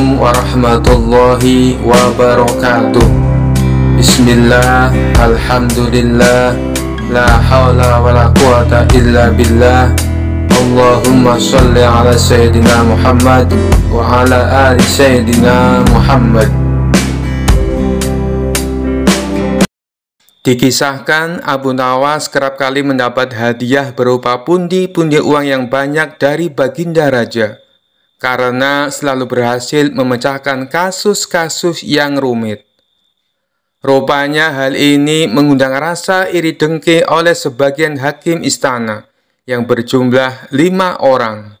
Assalamualaikum warahmatullahi wabarakatuh Bismillah, Alhamdulillah La hawla wa la quwata illa billah Allahumma salli ala Sayyidina Muhammad Wa ala ali Sayyidina Muhammad Dikisahkan Abu Nawas kerap kali mendapat hadiah berupa pundi-pundi uang yang banyak dari baginda raja karena selalu berhasil memecahkan kasus-kasus yang rumit. Rupanya hal ini mengundang rasa iri dengki oleh sebagian hakim istana yang berjumlah lima orang.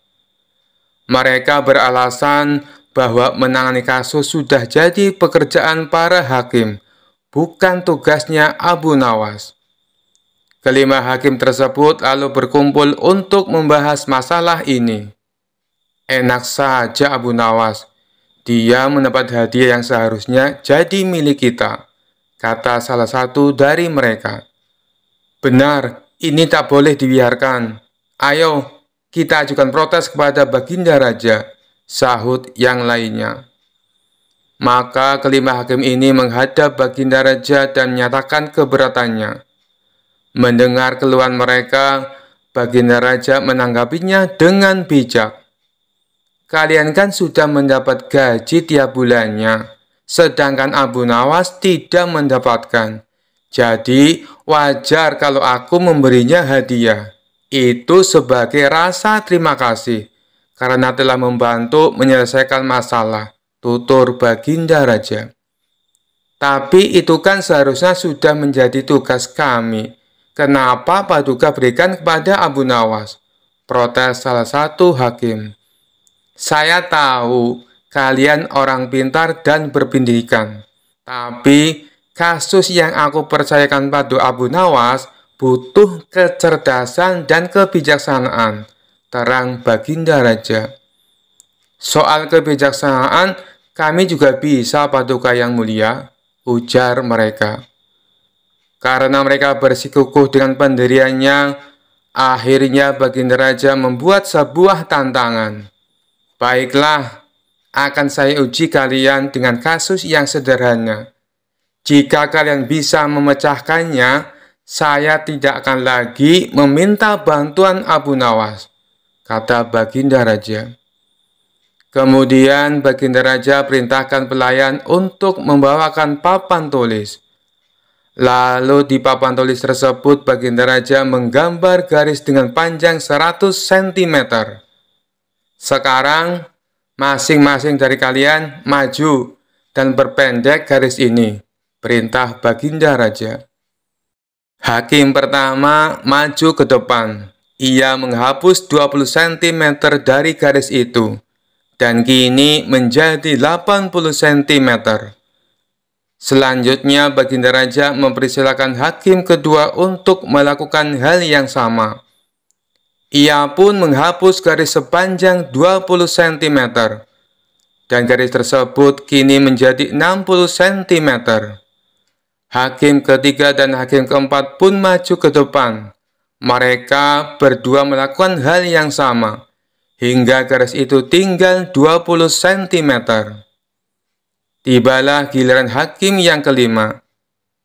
Mereka beralasan bahwa menangani kasus sudah jadi pekerjaan para hakim, bukan tugasnya Abu Nawas. Kelima hakim tersebut lalu berkumpul untuk membahas masalah ini. Enak saja Abu Nawas. Dia mendapat hadiah yang seharusnya jadi milik kita, kata salah satu dari mereka. Benar, ini tak boleh dibiarkan. Ayo, kita ajukan protes kepada Baginda Raja, sahut yang lainnya. Maka kelima hakim ini menghadap Baginda Raja dan menyatakan keberatannya. Mendengar keluhan mereka, Baginda Raja menanggapinya dengan bijak Kalian kan sudah mendapat gaji tiap bulannya, sedangkan Abu Nawas tidak mendapatkan. Jadi, wajar kalau aku memberinya hadiah. Itu sebagai rasa terima kasih karena telah membantu menyelesaikan masalah, tutur Baginda Raja. Tapi itu kan seharusnya sudah menjadi tugas kami. Kenapa Paduka berikan kepada Abu Nawas? Protes salah satu hakim. Saya tahu kalian orang pintar dan berpendidikan. Tapi kasus yang aku percayakan pada Abu Nawas butuh kecerdasan dan kebijaksanaan. Terang Baginda Raja. Soal kebijaksanaan kami juga bisa paduka yang mulia, ujar mereka. Karena mereka bersikukuh dengan pendiriannya, akhirnya Baginda Raja membuat sebuah tantangan. Baiklah, akan saya uji kalian dengan kasus yang sederhana. Jika kalian bisa memecahkannya, saya tidak akan lagi meminta bantuan Abu Nawas, kata Baginda Raja. Kemudian Baginda Raja perintahkan pelayan untuk membawakan papan tulis. Lalu di papan tulis tersebut Baginda Raja menggambar garis dengan panjang 100 cm. Sekarang, masing-masing dari kalian maju dan berpendek garis ini. Perintah Baginda Raja. Hakim pertama maju ke depan. Ia menghapus 20 cm dari garis itu dan kini menjadi 80 cm. Selanjutnya Baginda Raja mempersilahkan hakim kedua untuk melakukan hal yang sama. Ia pun menghapus garis sepanjang 20 cm dan garis tersebut kini menjadi 60 cm. Hakim ketiga dan hakim keempat pun maju ke depan. Mereka berdua melakukan hal yang sama, hingga garis itu tinggal 20 cm. Tibalah giliran hakim yang kelima.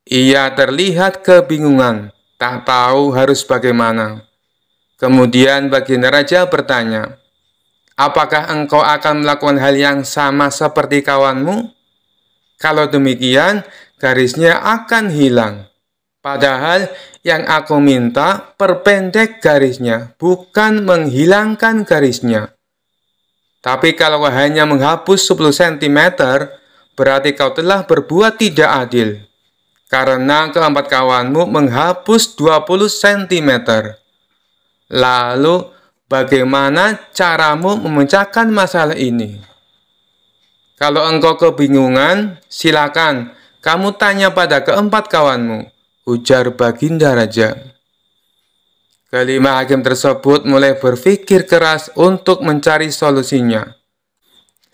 Ia terlihat kebingungan, tak tahu harus bagaimana. Kemudian baginda raja bertanya, Apakah engkau akan melakukan hal yang sama seperti kawanmu? Kalau demikian, garisnya akan hilang. Padahal yang aku minta perpendek garisnya, bukan menghilangkan garisnya. Tapi kalau hanya menghapus 10 cm, berarti kau telah berbuat tidak adil. Karena keempat kawanmu menghapus 20 cm. Lalu, bagaimana caramu memecahkan masalah ini? Kalau engkau kebingungan, silakan kamu tanya pada keempat kawanmu, ujar Baginda Raja. Kelima hakim tersebut mulai berpikir keras untuk mencari solusinya.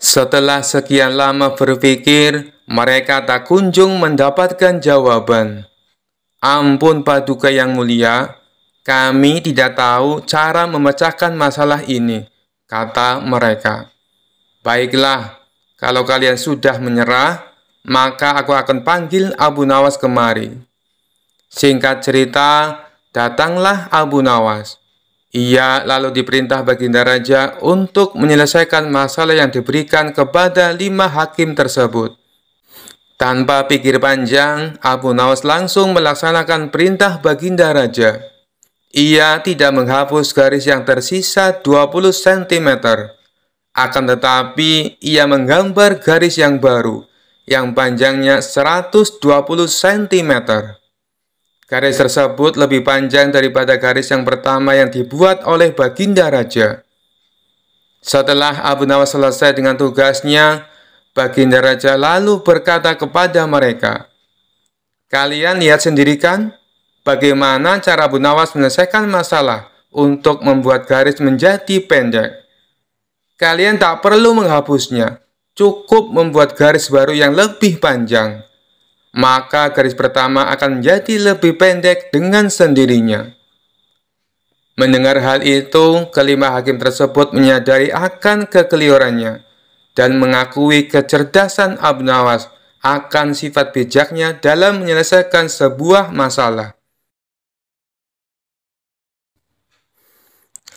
Setelah sekian lama berpikir, mereka tak kunjung mendapatkan jawaban. Ampun paduka yang mulia, kami tidak tahu cara memecahkan masalah ini, kata mereka. Baiklah, kalau kalian sudah menyerah, maka aku akan panggil Abu Nawas kemari. Singkat cerita, datanglah Abu Nawas. Ia lalu diperintah Baginda Raja untuk menyelesaikan masalah yang diberikan kepada lima hakim tersebut. Tanpa pikir panjang, Abu Nawas langsung melaksanakan perintah Baginda Raja. Ia tidak menghapus garis yang tersisa 20 cm. Akan tetapi, ia menggambar garis yang baru, yang panjangnya 120 cm. Garis tersebut lebih panjang daripada garis yang pertama yang dibuat oleh Baginda Raja. Setelah Abu Nawas selesai dengan tugasnya, Baginda Raja lalu berkata kepada mereka, Kalian lihat sendirikan, kan? Bagaimana cara Bu Nawas menyelesaikan masalah untuk membuat garis menjadi pendek? Kalian tak perlu menghapusnya, cukup membuat garis baru yang lebih panjang. Maka garis pertama akan menjadi lebih pendek dengan sendirinya. Mendengar hal itu, kelima hakim tersebut menyadari akan kekeliorannya dan mengakui kecerdasan Abu Nawas akan sifat bijaknya dalam menyelesaikan sebuah masalah.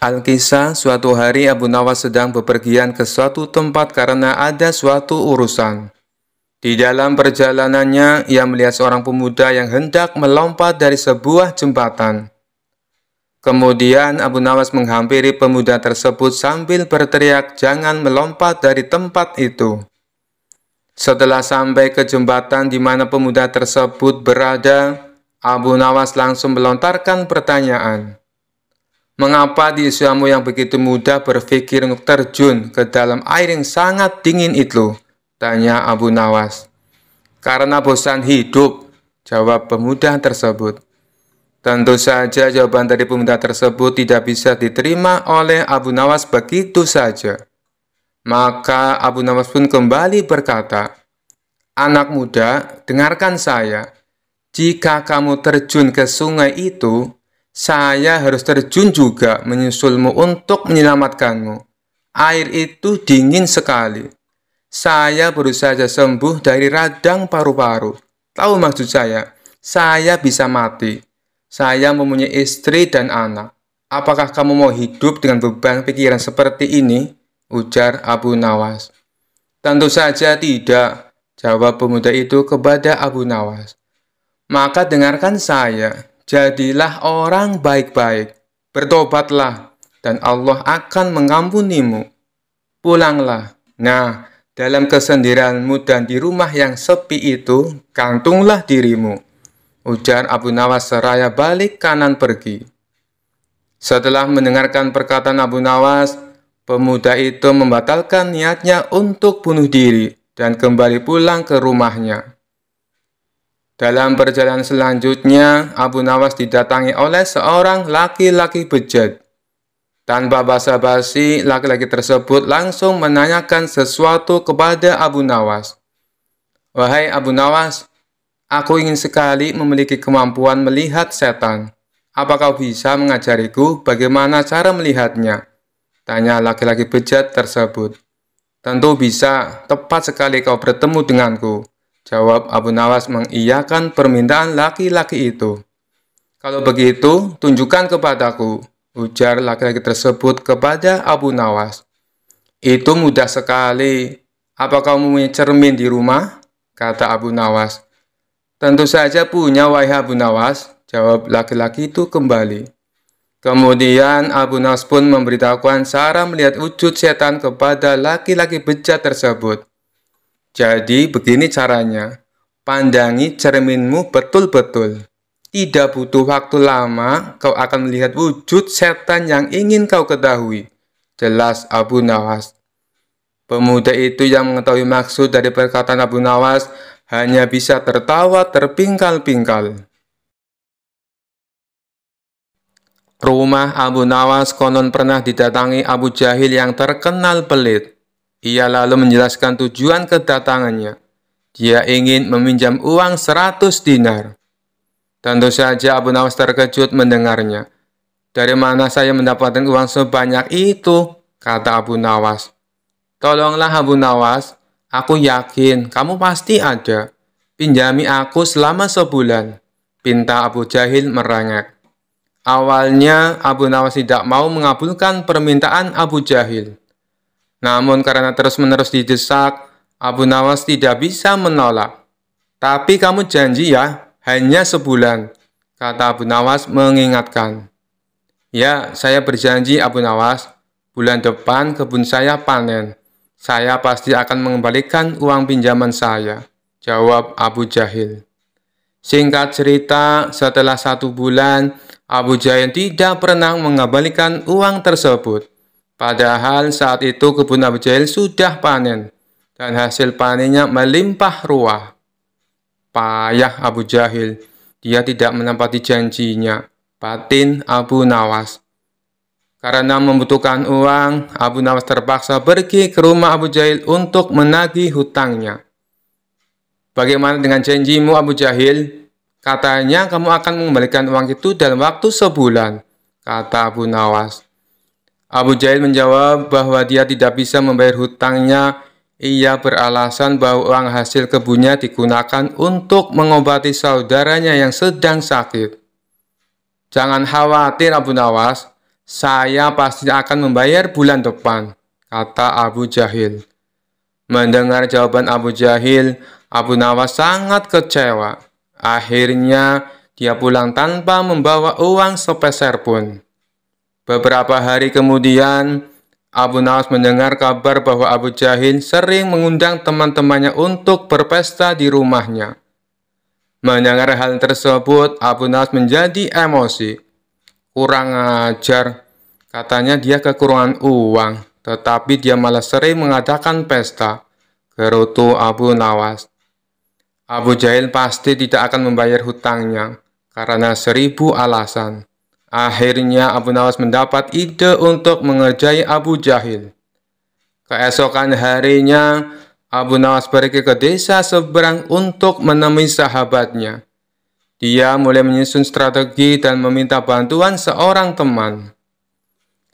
Alkisah suatu hari Abu Nawas sedang bepergian ke suatu tempat karena ada suatu urusan. Di dalam perjalanannya, ia melihat seorang pemuda yang hendak melompat dari sebuah jembatan. Kemudian Abu Nawas menghampiri pemuda tersebut sambil berteriak, "Jangan melompat dari tempat itu!" Setelah sampai ke jembatan di mana pemuda tersebut berada, Abu Nawas langsung melontarkan pertanyaan. Mengapa di usiamu yang begitu muda berpikir untuk terjun ke dalam air yang sangat dingin itu? Tanya Abu Nawas. Karena bosan hidup, jawab pemuda tersebut. Tentu saja jawaban dari pemuda tersebut tidak bisa diterima oleh Abu Nawas begitu saja. Maka Abu Nawas pun kembali berkata, Anak muda, dengarkan saya. Jika kamu terjun ke sungai itu, saya harus terjun juga menyusulmu untuk menyelamatkanmu. Air itu dingin sekali. Saya baru saja sembuh dari radang paru-paru. Tahu maksud saya? Saya bisa mati. Saya mempunyai istri dan anak. Apakah kamu mau hidup dengan beban pikiran seperti ini? Ujar Abu Nawas. Tentu saja tidak, jawab pemuda itu kepada Abu Nawas. Maka dengarkan saya, jadilah orang baik-baik, bertobatlah, dan Allah akan mengampunimu. Pulanglah. Nah, dalam kesendirianmu dan di rumah yang sepi itu, gantunglah dirimu. Ujar Abu Nawas seraya balik kanan pergi. Setelah mendengarkan perkataan Abu Nawas, pemuda itu membatalkan niatnya untuk bunuh diri dan kembali pulang ke rumahnya. Dalam perjalanan selanjutnya, Abu Nawas didatangi oleh seorang laki-laki bejat. Tanpa basa-basi, laki-laki tersebut langsung menanyakan sesuatu kepada Abu Nawas. Wahai Abu Nawas, aku ingin sekali memiliki kemampuan melihat setan. Apa kau bisa mengajariku bagaimana cara melihatnya? Tanya laki-laki bejat tersebut. Tentu bisa, tepat sekali kau bertemu denganku. Jawab Abu Nawas mengiyakan permintaan laki-laki itu. Kalau begitu, tunjukkan kepadaku, ujar laki-laki tersebut kepada Abu Nawas. Itu mudah sekali. Apa kau punya cermin di rumah? Kata Abu Nawas. Tentu saja punya, wahai Abu Nawas, jawab laki-laki itu kembali. Kemudian Abu Nawas pun memberitahukan cara melihat wujud setan kepada laki-laki bejat tersebut. Jadi begini caranya, pandangi cerminmu betul-betul. Tidak butuh waktu lama, kau akan melihat wujud setan yang ingin kau ketahui. Jelas Abu Nawas. Pemuda itu yang mengetahui maksud dari perkataan Abu Nawas hanya bisa tertawa terpingkal-pingkal. Rumah Abu Nawas konon pernah didatangi Abu Jahil yang terkenal pelit. Ia lalu menjelaskan tujuan kedatangannya. Dia ingin meminjam uang seratus dinar. Tentu saja Abu Nawas terkejut mendengarnya. Dari mana saya mendapatkan uang sebanyak itu? Kata Abu Nawas. Tolonglah Abu Nawas, aku yakin kamu pasti ada. Pinjami aku selama sebulan. Pinta Abu Jahil merengek. Awalnya Abu Nawas tidak mau mengabulkan permintaan Abu Jahil. Namun karena terus-menerus didesak, Abu Nawas tidak bisa menolak. Tapi kamu janji ya, hanya sebulan, kata Abu Nawas mengingatkan. Ya, saya berjanji Abu Nawas, bulan depan kebun saya panen. Saya pasti akan mengembalikan uang pinjaman saya, jawab Abu Jahil. Singkat cerita, setelah satu bulan, Abu Jahil tidak pernah mengembalikan uang tersebut. Padahal saat itu kebun Abu Jahil sudah panen dan hasil panennya melimpah ruah. Payah Abu Jahil, dia tidak menempati janjinya. Batin Abu Nawas. Karena membutuhkan uang, Abu Nawas terpaksa pergi ke rumah Abu Jahil untuk menagih hutangnya. Bagaimana dengan janjimu Abu Jahil? Katanya kamu akan mengembalikan uang itu dalam waktu sebulan, kata Abu Nawas. Abu Jahil menjawab bahwa dia tidak bisa membayar hutangnya. Ia beralasan bahwa uang hasil kebunnya digunakan untuk mengobati saudaranya yang sedang sakit. Jangan khawatir Abu Nawas, saya pasti akan membayar bulan depan, kata Abu Jahil. Mendengar jawaban Abu Jahil, Abu Nawas sangat kecewa. Akhirnya, dia pulang tanpa membawa uang sepeser pun. Beberapa hari kemudian, Abu Nawas mendengar kabar bahwa Abu Jahil sering mengundang teman-temannya untuk berpesta di rumahnya. Mendengar hal tersebut, Abu Nawas menjadi emosi. Kurang ajar, katanya dia kekurangan uang, tetapi dia malah sering mengadakan pesta. Gerutu Abu Nawas. Abu Jahil pasti tidak akan membayar hutangnya karena seribu alasan. Akhirnya Abu Nawas mendapat ide untuk mengerjai Abu Jahil. Keesokan harinya, Abu Nawas pergi ke desa seberang untuk menemui sahabatnya. Dia mulai menyusun strategi dan meminta bantuan seorang teman.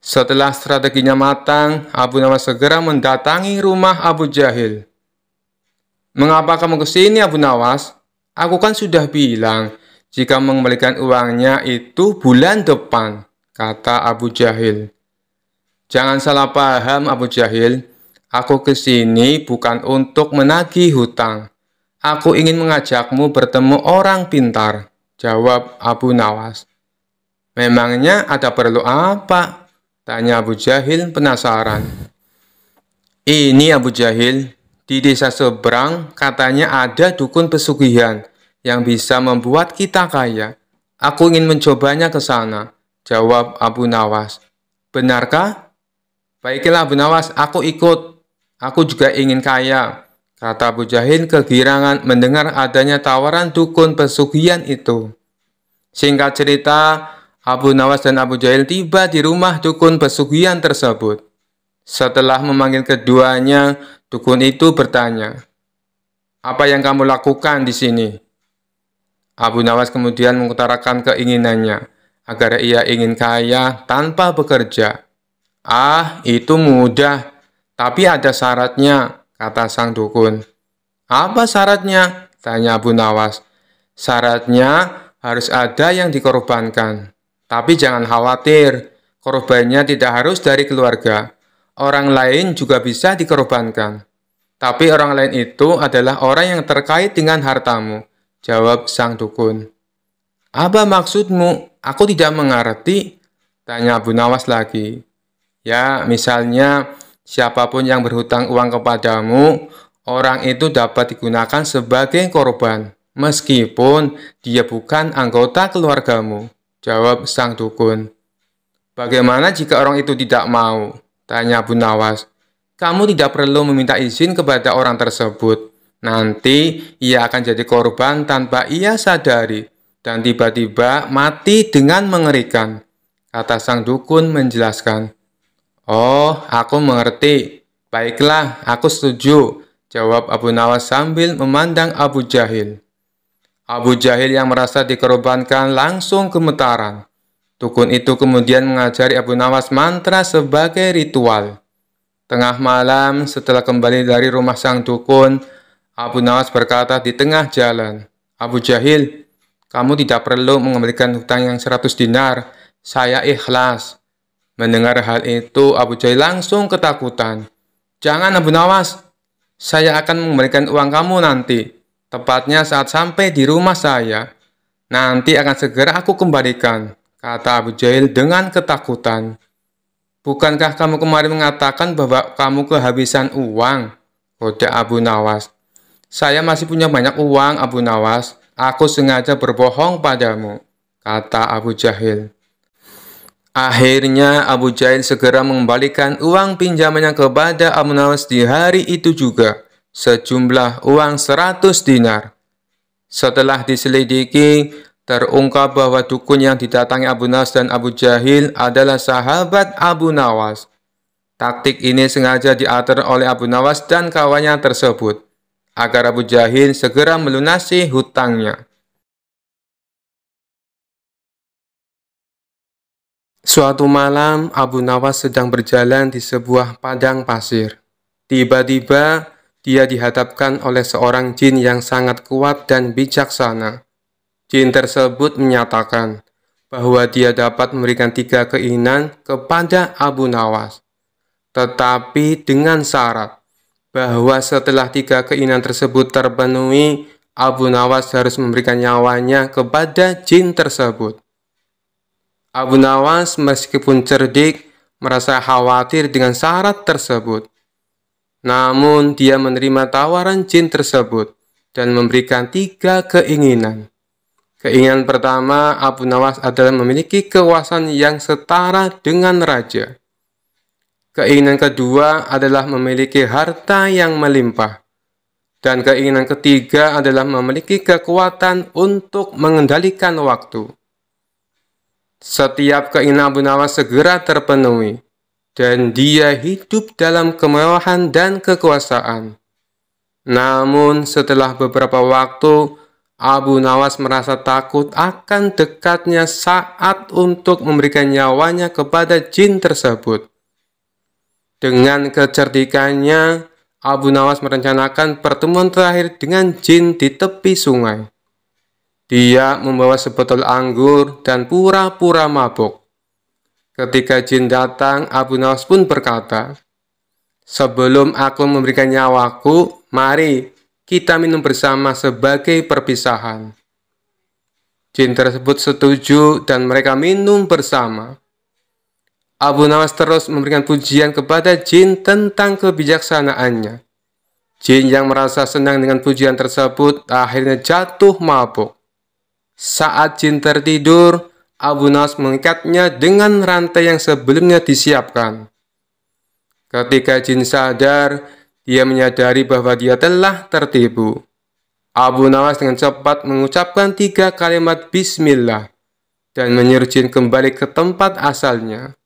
Setelah strateginya matang, Abu Nawas segera mendatangi rumah Abu Jahil. Mengapa kamu ke sini, Abu Nawas? Aku kan sudah bilang, jika mengembalikan uangnya itu bulan depan, kata Abu Jahil. Jangan salah paham Abu Jahil, aku ke sini bukan untuk menagih hutang. Aku ingin mengajakmu bertemu orang pintar, jawab Abu Nawas. Memangnya ada perlu apa? Tanya Abu Jahil penasaran. Ini Abu Jahil, di desa seberang katanya ada dukun pesugihan yang bisa membuat kita kaya. Aku ingin mencobanya ke sana, jawab Abu Nawas. Benarkah? Baiklah Abu Nawas, aku ikut. Aku juga ingin kaya, kata Abu Jahin kegirangan mendengar adanya tawaran dukun pesugihan itu. Singkat cerita, Abu Nawas dan Abu Jahil tiba di rumah dukun pesugihan tersebut. Setelah memanggil keduanya, dukun itu bertanya, "Apa yang kamu lakukan di sini?" Abu Nawas kemudian mengutarakan keinginannya agar ia ingin kaya tanpa bekerja. Ah, itu mudah, tapi ada syaratnya, kata sang dukun. Apa syaratnya? tanya Abu Nawas. Syaratnya harus ada yang dikorbankan. Tapi jangan khawatir, korbannya tidak harus dari keluarga. Orang lain juga bisa dikorbankan. Tapi orang lain itu adalah orang yang terkait dengan hartamu Jawab sang dukun. Apa maksudmu? Aku tidak mengerti. Tanya Abu Nawas lagi. Ya, misalnya siapapun yang berhutang uang kepadamu, orang itu dapat digunakan sebagai korban, meskipun dia bukan anggota keluargamu. Jawab sang dukun. Bagaimana jika orang itu tidak mau? Tanya Abu Nawas. Kamu tidak perlu meminta izin kepada orang tersebut. Nanti ia akan jadi korban tanpa ia sadari dan tiba-tiba mati dengan mengerikan. Kata sang dukun menjelaskan. Oh, aku mengerti. Baiklah, aku setuju. Jawab Abu Nawas sambil memandang Abu Jahil. Abu Jahil yang merasa dikorbankan langsung gemetaran. Dukun itu kemudian mengajari Abu Nawas mantra sebagai ritual. Tengah malam, setelah kembali dari rumah sang dukun, Abu Nawas berkata di tengah jalan, Abu Jahil, kamu tidak perlu mengembalikan hutang yang 100 dinar, saya ikhlas. Mendengar hal itu, Abu Jahil langsung ketakutan. Jangan Abu Nawas, saya akan mengembalikan uang kamu nanti, tepatnya saat sampai di rumah saya. Nanti akan segera aku kembalikan, kata Abu Jahil dengan ketakutan. Bukankah kamu kemarin mengatakan bahwa kamu kehabisan uang? Kode Abu Nawas. Saya masih punya banyak uang, Abu Nawas. Aku sengaja berbohong padamu, kata Abu Jahil. Akhirnya Abu Jahil segera mengembalikan uang pinjamannya kepada Abu Nawas di hari itu juga, sejumlah uang 100 dinar. Setelah diselidiki, terungkap bahwa dukun yang didatangi Abu Nawas dan Abu Jahil adalah sahabat Abu Nawas. Taktik ini sengaja diatur oleh Abu Nawas dan kawannya tersebut agar Abu Jahil segera melunasi hutangnya. Suatu malam, Abu Nawas sedang berjalan di sebuah padang pasir. Tiba-tiba, dia dihadapkan oleh seorang jin yang sangat kuat dan bijaksana. Jin tersebut menyatakan bahwa dia dapat memberikan tiga keinginan kepada Abu Nawas, tetapi dengan syarat bahwa setelah tiga keinginan tersebut terpenuhi, Abu Nawas harus memberikan nyawanya kepada jin tersebut. Abu Nawas meskipun cerdik, merasa khawatir dengan syarat tersebut. Namun dia menerima tawaran jin tersebut dan memberikan tiga keinginan. Keinginan pertama Abu Nawas adalah memiliki kekuasaan yang setara dengan raja. Keinginan kedua adalah memiliki harta yang melimpah. Dan keinginan ketiga adalah memiliki kekuatan untuk mengendalikan waktu. Setiap keinginan Abu Nawas segera terpenuhi, dan dia hidup dalam kemewahan dan kekuasaan. Namun setelah beberapa waktu, Abu Nawas merasa takut akan dekatnya saat untuk memberikan nyawanya kepada jin tersebut. Dengan kecerdikannya, Abu Nawas merencanakan pertemuan terakhir dengan jin di tepi sungai. Dia membawa sebotol anggur dan pura-pura mabuk. Ketika jin datang, Abu Nawas pun berkata, Sebelum aku memberikan nyawaku, mari kita minum bersama sebagai perpisahan. Jin tersebut setuju dan mereka minum bersama. Abu Nawas terus memberikan pujian kepada jin tentang kebijaksanaannya. Jin yang merasa senang dengan pujian tersebut akhirnya jatuh mabuk. Saat jin tertidur, Abu Nawas mengikatnya dengan rantai yang sebelumnya disiapkan. Ketika jin sadar, dia menyadari bahwa dia telah tertipu. Abu Nawas dengan cepat mengucapkan tiga kalimat bismillah dan menyuruh jin kembali ke tempat asalnya.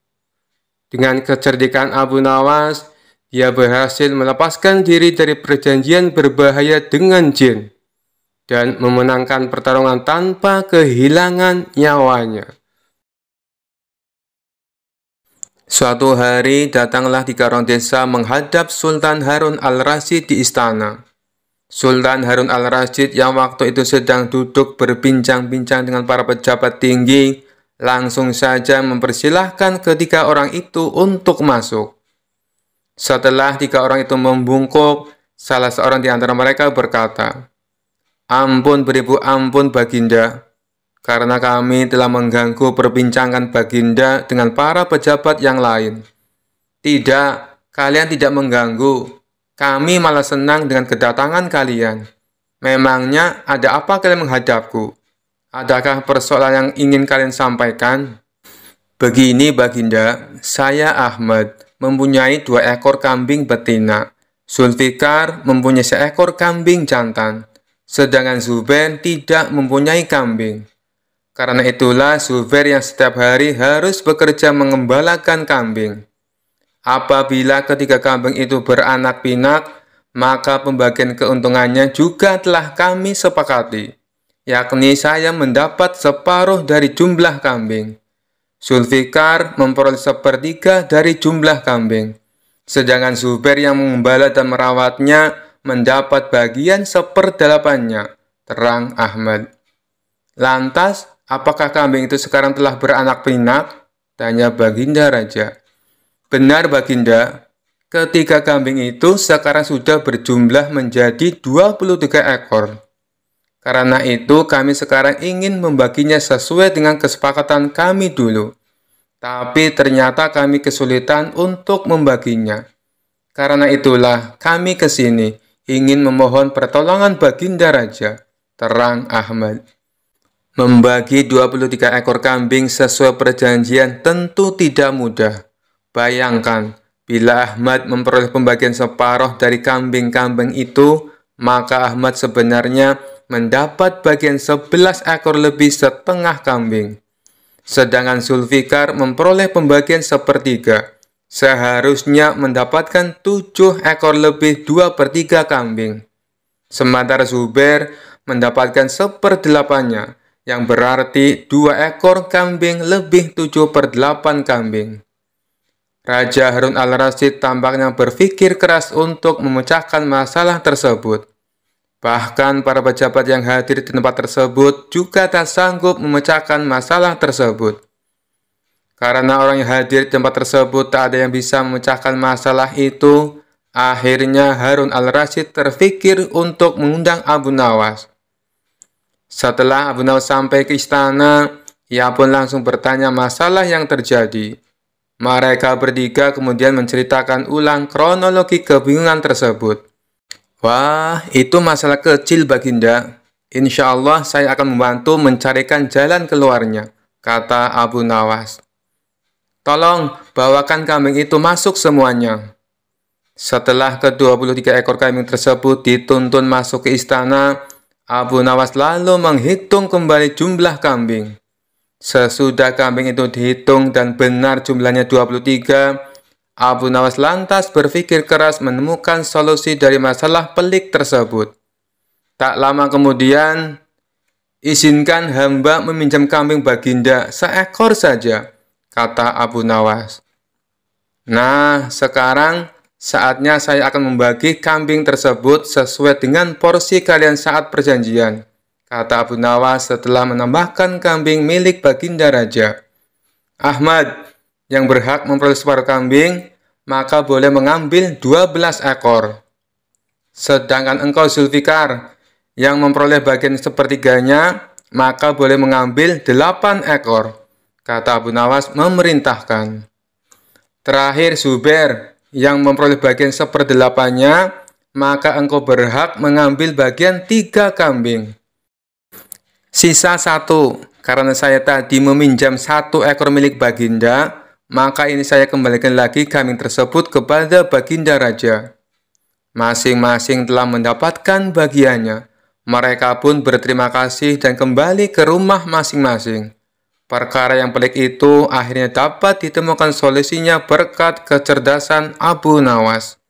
Dengan kecerdikan Abu Nawas, dia berhasil melepaskan diri dari perjanjian berbahaya dengan jin dan memenangkan pertarungan tanpa kehilangan nyawanya. Suatu hari datanglah tiga orang desa menghadap Sultan Harun al-Rasyid di istana. Sultan Harun al-Rasyid yang waktu itu sedang duduk berbincang-bincang dengan para pejabat tinggi langsung saja mempersilahkan ketiga orang itu untuk masuk. Setelah tiga orang itu membungkuk, salah seorang di antara mereka berkata, Ampun beribu ampun Baginda, karena kami telah mengganggu perbincangan Baginda dengan para pejabat yang lain. Tidak, kalian tidak mengganggu. Kami malah senang dengan kedatangan kalian. Memangnya ada apa kalian menghadapku? Adakah persoalan yang ingin kalian sampaikan? Begini Baginda, saya Ahmad mempunyai dua ekor kambing betina. Zulfikar mempunyai seekor kambing jantan, sedangkan Zubair tidak mempunyai kambing. Karena itulah Zubair yang setiap hari harus bekerja mengembalakan kambing. Apabila ketiga kambing itu beranak pinak, maka pembagian keuntungannya juga telah kami sepakati yakni saya mendapat separuh dari jumlah kambing. Zulfikar memperoleh sepertiga dari jumlah kambing. Sedangkan Zubair yang mengembala dan merawatnya mendapat bagian seperdelapannya. Terang Ahmad. Lantas, apakah kambing itu sekarang telah beranak pinak? Tanya Baginda Raja. Benar Baginda, ketiga kambing itu sekarang sudah berjumlah menjadi 23 ekor. Karena itu kami sekarang ingin membaginya sesuai dengan kesepakatan kami dulu. Tapi ternyata kami kesulitan untuk membaginya. Karena itulah kami ke sini ingin memohon pertolongan baginda raja. Terang Ahmad. Membagi 23 ekor kambing sesuai perjanjian tentu tidak mudah. Bayangkan, bila Ahmad memperoleh pembagian separoh dari kambing-kambing itu, maka Ahmad sebenarnya mendapat bagian 11 ekor lebih setengah kambing. Sedangkan Sulfikar memperoleh pembagian sepertiga, seharusnya mendapatkan 7 ekor lebih 2 per 3 kambing. Sementara Zubair mendapatkan seperdelapannya, yang berarti dua ekor kambing lebih 7 per 8 kambing. Raja Harun al rasid tampaknya berpikir keras untuk memecahkan masalah tersebut. Bahkan para pejabat yang hadir di tempat tersebut juga tak sanggup memecahkan masalah tersebut. Karena orang yang hadir di tempat tersebut tak ada yang bisa memecahkan masalah itu, akhirnya Harun al Rashid terfikir untuk mengundang Abu Nawas. Setelah Abu Nawas sampai ke istana, ia pun langsung bertanya masalah yang terjadi. Mereka bertiga kemudian menceritakan ulang kronologi kebingungan tersebut. Wah, itu masalah kecil Baginda. Insya Allah saya akan membantu mencarikan jalan keluarnya, kata Abu Nawas. Tolong bawakan kambing itu masuk semuanya. Setelah ke-23 ekor kambing tersebut dituntun masuk ke istana, Abu Nawas lalu menghitung kembali jumlah kambing. Sesudah kambing itu dihitung dan benar jumlahnya 23, Abu Nawas lantas berpikir keras menemukan solusi dari masalah pelik tersebut. Tak lama kemudian, izinkan hamba meminjam kambing baginda seekor saja, kata Abu Nawas. Nah, sekarang saatnya saya akan membagi kambing tersebut sesuai dengan porsi kalian saat perjanjian, kata Abu Nawas setelah menambahkan kambing milik baginda raja. Ahmad, yang berhak memperoleh separuh kambing, maka boleh mengambil 12 ekor. Sedangkan engkau Zulfikar yang memperoleh bagian sepertiganya, maka boleh mengambil 8 ekor. Kata Abu Nawas memerintahkan. Terakhir Zubair yang memperoleh bagian seperdelapannya, maka engkau berhak mengambil bagian tiga kambing. Sisa satu, karena saya tadi meminjam satu ekor milik baginda, maka ini saya kembalikan lagi kambing tersebut kepada baginda raja. Masing-masing telah mendapatkan bagiannya. Mereka pun berterima kasih dan kembali ke rumah masing-masing. Perkara yang pelik itu akhirnya dapat ditemukan solusinya berkat kecerdasan Abu Nawas.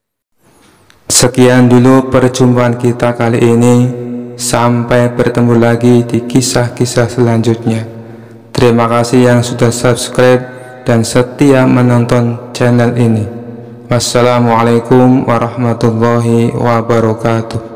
Sekian dulu perjumpaan kita kali ini. Sampai bertemu lagi di kisah-kisah selanjutnya. Terima kasih yang sudah subscribe dan setia menonton channel ini. Wassalamualaikum warahmatullahi wabarakatuh.